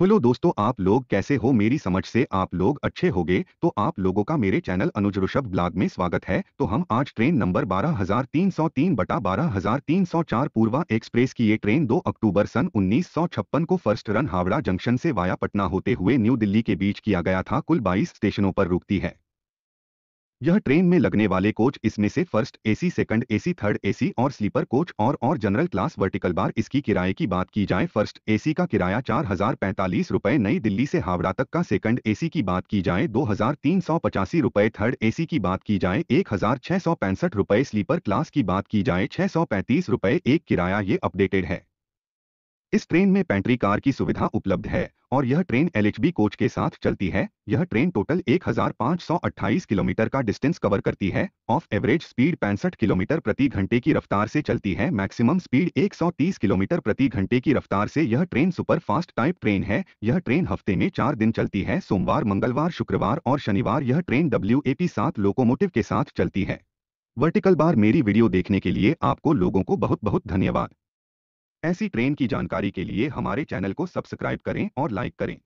hello दोस्तों आप लोग कैसे हो मेरी समझ से आप लोग अच्छे होगे तो आप लोगों का मेरे चैनल अनुज ऋषभ ब्लॉग में स्वागत है तो हम आज ट्रेन नंबर 12303 बटा 12304 पूर्वा एक्सप्रेस की ये ट्रेन 2 अक्टूबर सन 1956 को फर्स्ट रन हावड़ा जंक्शन से वाया पटना होते हुए न्यू दिल्ली के बीच किया गया था कुल 22 स्टेशनों पर रुकती है यह ट्रेन में लगने वाले कोच इसमें से first AC second AC third AC और स्लीपर कोच और और जनरल क्लास वर्टिकल बार इसकी किराए की बात की जाए फर्स्ट एसी का किराया चार हजार पैंतालीस रुपए नई दिल्ली से हावड़ा तक का सेकंड एसी की बात की जाए दो हजार तीन सौ पचासी रुपए थर्ड एसी की बात की जाए एक हजार छह सौ पैंसठ रुपए स्लीपर क्लास की बात की जाए छह सौ पैंतीस रुपए एक किराया ये अपडेटेड है इस ट्रेन में पेंट्री कार की सुविधा उपलब्ध है और यह ट्रेन एलएचबी कोच के साथ चलती है यह ट्रेन टोटल 1528 किलोमीटर का डिस्टेंस कवर करती है ऑफ एवरेज स्पीड पैंसठ किलोमीटर प्रति घंटे की रफ्तार से चलती है मैक्सिमम स्पीड 130 किलोमीटर प्रति घंटे की रफ्तार से यह train super fast type train है यह ट्रेन हफ्ते में चार दिन चलती है सोमवार मंगलवार शुक्रवार और शनिवार यह ट्रेन डब्ल्यू सात लोकोमोटिव के साथ चलती है वर्टिकल बार मेरी वीडियो देखने के लिए आपको लोगों को बहुत बहुत धन्यवाद ऐसी ट्रेन की जानकारी के लिए हमारे चैनल को सब्सक्राइब करें और लाइक करें